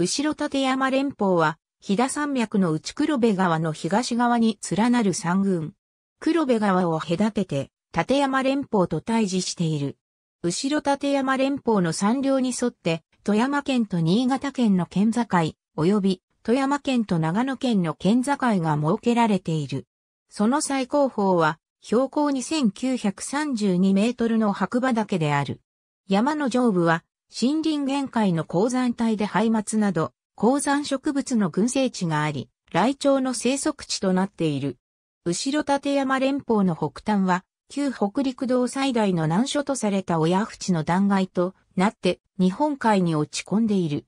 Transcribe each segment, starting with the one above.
後ろ立山連峰は、飛騨山脈の内黒部川の東側に連なる山群。黒部川を隔てて、立山連峰と対峙している。後ろ立山連峰の山稜に沿って、富山県と新潟県の県境、及び富山県と長野県の県境が設けられている。その最高峰は、標高2932メートルの白馬岳である。山の上部は、森林限界の鉱山帯でハイマツなど、鉱山植物の群生地があり、雷鳥の生息地となっている。後ろ立山連峰の北端は、旧北陸道最大の難所とされた親淵の断崖となって日本海に落ち込んでいる。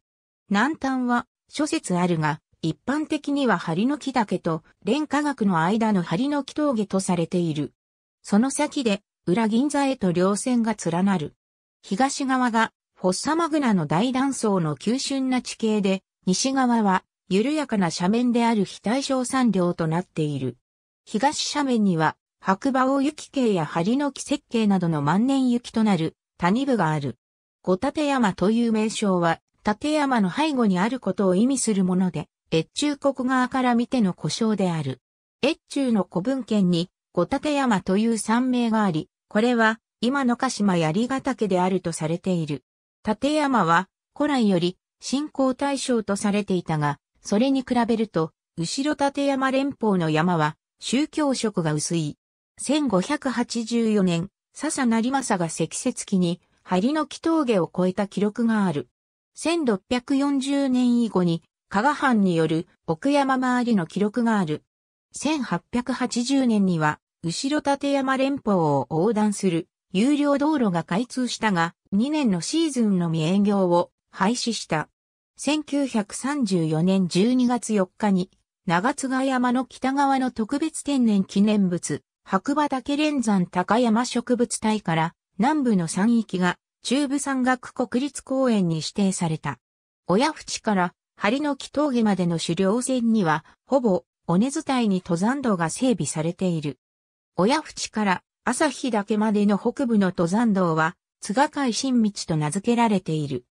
南端は諸説あるが、一般的には針の木岳と連科学の間の針の木峠とされている。その先で裏銀座へと稜線が連なる。東側がフォッサマグナの大断層の急峻な地形で、西側は緩やかな斜面である非対称山稜となっている。東斜面には白馬大雪系や針の木設計などの万年雪となる谷部がある。五立山という名称は、立山の背後にあることを意味するもので、越中国側から見ての故障である。越中の古文献に、五立山という山名があり、これは、今の鹿島槍ヶ岳であるとされている。立山は古来より信仰対象とされていたが、それに比べると、後ろ立山連峰の山は宗教色が薄い。1584年、笹成政が積雪期に、張の木峠を越えた記録がある。1640年以後に、加賀藩による奥山周りの記録がある。1880年には、後ろ立山連峰を横断する有料道路が開通したが、2年のシーズンのみ営業を廃止した。1934年12月4日に、長津賀山の北側の特別天然記念物、白馬岳連山高山植物帯から南部の山域が中部山岳国立公園に指定された。親淵から張の木峠までの狩猟線には、ほぼ尾根伝いに登山道が整備されている。親淵から朝日岳までの北部の登山道は、津賀海新道と名付けられている。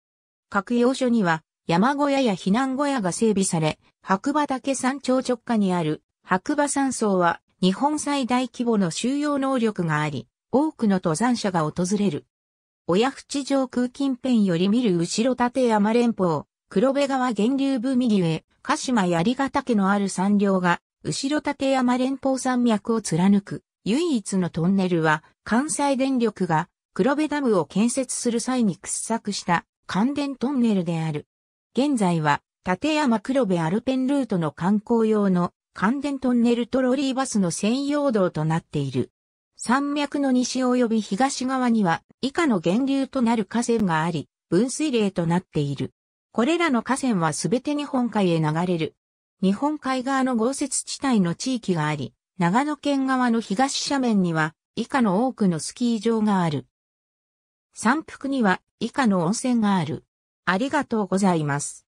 各要所には、山小屋や避難小屋が整備され、白馬岳山頂直下にある白馬山荘は日本最大規模の収容能力があり、多くの登山者が訪れる。親淵上空近辺より見る後ろ立山連峰、黒部川源流部右へ、鹿島槍ヶ岳のある山稜が、後ろ立山連峰山脈を貫く、唯一のトンネルは関西電力が黒部ダムを建設する際に掘削した関電トンネルである。現在は立山黒部アルペンルートの観光用の関電トンネルトロリーバスの専用道となっている。山脈の西及び東側には以下の源流となる河川があり、分水嶺となっている。これらの河川はすべて日本海へ流れる。日本海側の豪雪地帯の地域があり、長野県側の東斜面には以下の多くのスキー場がある。山腹には以下の温泉がある。ありがとうございます。